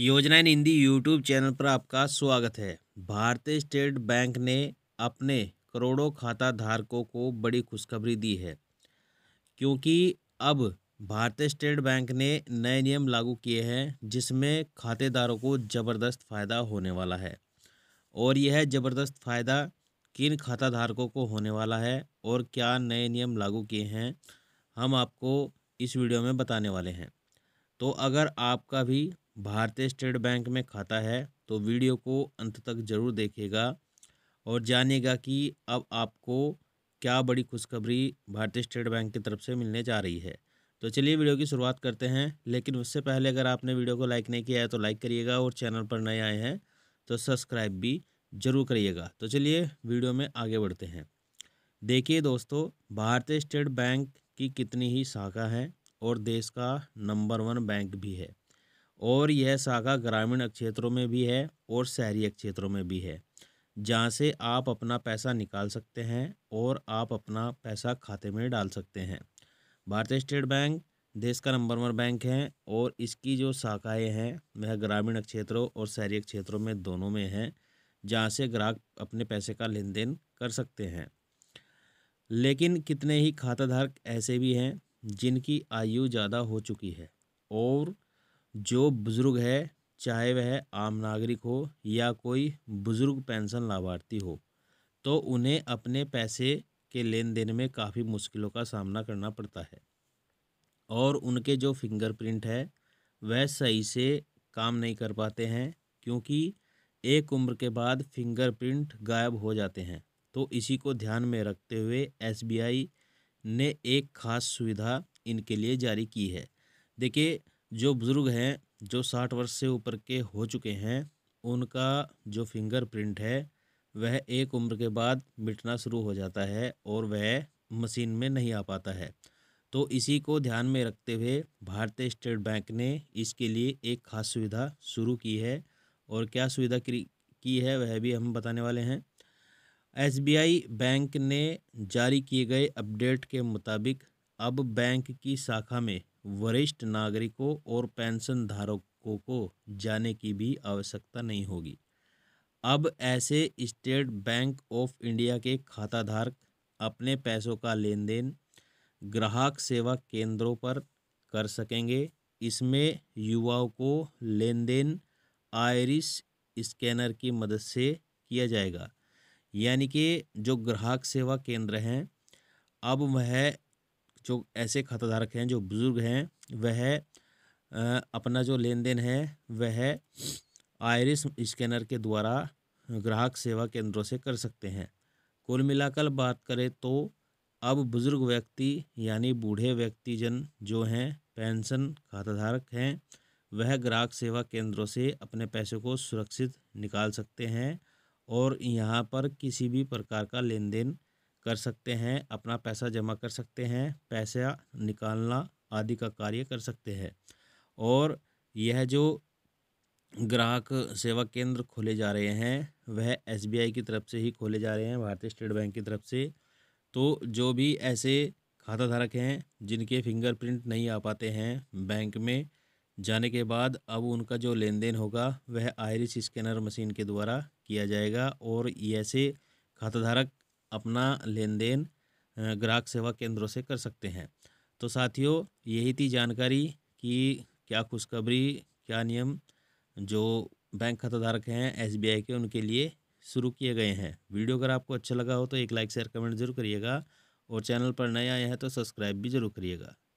योजना इन Hindi YouTube channel पर आपका स्वागत है भारतीय स्टेट बैंक ने अपने करोड़ों खाता धारकों को बड़ी खुशखबरी दी है क्योंकि अब भारतीय स्टेट बैंक ने नए नियम लागू किए हैं जिसमें खातेदारों को ज़बरदस्त फ़ायदा होने वाला है और यह ज़बरदस्त फ़ायदा किन खाता धारकों को होने वाला है और क्या नए नियम लागू किए हैं हम आपको इस वीडियो में बताने वाले हैं तो अगर आपका भी भारतीय स्टेट बैंक में खाता है तो वीडियो को अंत तक ज़रूर देखेगा और जानिएगा कि अब आपको क्या बड़ी खुशखबरी भारतीय स्टेट बैंक की तरफ से मिलने जा रही है तो चलिए वीडियो की शुरुआत करते हैं लेकिन उससे पहले अगर आपने वीडियो को लाइक नहीं किया है तो लाइक करिएगा और चैनल पर नए आए हैं तो सब्सक्राइब भी ज़रूर करिएगा तो चलिए वीडियो में आगे बढ़ते हैं देखिए दोस्तों भारतीय स्टेट बैंक की कितनी ही शाखा है और देश का नंबर वन बैंक भी है और यह शाखा ग्रामीण क्षेत्रों में भी है और शहरी क्षेत्रों में भी है जहाँ से आप अपना पैसा निकाल सकते हैं और आप अपना पैसा खाते में डाल सकते हैं भारतीय स्टेट बैंक देश का नंबर वन बैंक है और इसकी जो शाखाएं हैं वह ग्रामीण क्षेत्रों और शहरी क्षेत्रों में दोनों में हैं जहाँ से ग्राहक अपने पैसे का लेन देन कर सकते हैं लेकिन कितने ही खाताधारक ऐसे भी हैं जिनकी आयु ज़्यादा हो चुकी है और जो बुज़ुर्ग है चाहे वह आम नागरिक हो या कोई बुज़ुर्ग पेंशन लाभार्थी हो तो उन्हें अपने पैसे के लेन देन में काफ़ी मुश्किलों का सामना करना पड़ता है और उनके जो फिंगरप्रिंट है वह सही से काम नहीं कर पाते हैं क्योंकि एक उम्र के बाद फिंगरप्रिंट गायब हो जाते हैं तो इसी को ध्यान में रखते हुए एसबीआई ने एक खास सुविधा इनके लिए जारी की है देखिए जो बुज़ुर्ग हैं जो साठ वर्ष से ऊपर के हो चुके हैं उनका जो फिंगरप्रिंट है वह एक उम्र के बाद मिटना शुरू हो जाता है और वह मशीन में नहीं आ पाता है तो इसी को ध्यान में रखते हुए भारतीय स्टेट बैंक ने इसके लिए एक खास सुविधा शुरू की है और क्या सुविधा की है वह भी हम बताने वाले हैं एसबीआई बैंक ने जारी किए गए अपडेट के मुताबिक अब बैंक की शाखा में वरिष्ठ नागरिकों और पेंशन धारकों को जाने की भी आवश्यकता नहीं होगी अब ऐसे स्टेट बैंक ऑफ इंडिया के खाताधारक अपने पैसों का लेन देन ग्राहक सेवा केंद्रों पर कर सकेंगे इसमें युवाओं को लेन देन आयरिस स्कैनर की मदद से किया जाएगा यानी कि जो ग्राहक सेवा केंद्र हैं अब वह जो ऐसे खाताधारक हैं जो बुज़ुर्ग हैं वह अपना जो लेन देन है वह आयरिस स्कैनर के द्वारा ग्राहक सेवा केंद्रों से कर सकते हैं कुल मिलाकर बात करें तो अब बुज़ुर्ग व्यक्ति यानी बूढ़े व्यक्तिजन जो हैं पेंशन खाताधारक हैं वह ग्राहक सेवा केंद्रों से अपने पैसे को सुरक्षित निकाल सकते हैं और यहाँ पर किसी भी प्रकार का लेन देन कर सकते हैं अपना पैसा जमा कर सकते हैं पैसा निकालना आदि का कार्य कर सकते हैं और यह जो ग्राहक सेवा केंद्र खोले जा रहे हैं वह एसबीआई की तरफ से ही खोले जा रहे हैं भारतीय स्टेट बैंक की तरफ से तो जो भी ऐसे खाता धारक हैं जिनके फिंगरप्रिंट नहीं आ पाते हैं बैंक में जाने के बाद अब उनका जो लेन देन होगा वह आयरिस स्कैनर मशीन के द्वारा किया जाएगा और ऐसे खाता धारक अपना लेन देन ग्राहक सेवा केंद्रों से कर सकते हैं तो साथियों यही थी जानकारी कि क्या खुशखबरी क्या नियम जो बैंक खाता धारक हैं एसबीआई के उनके लिए शुरू किए गए हैं वीडियो अगर आपको अच्छा लगा हो तो एक लाइक शेयर कमेंट जरूर करिएगा और चैनल पर नया आए हैं तो सब्सक्राइब भी जरूर करिएगा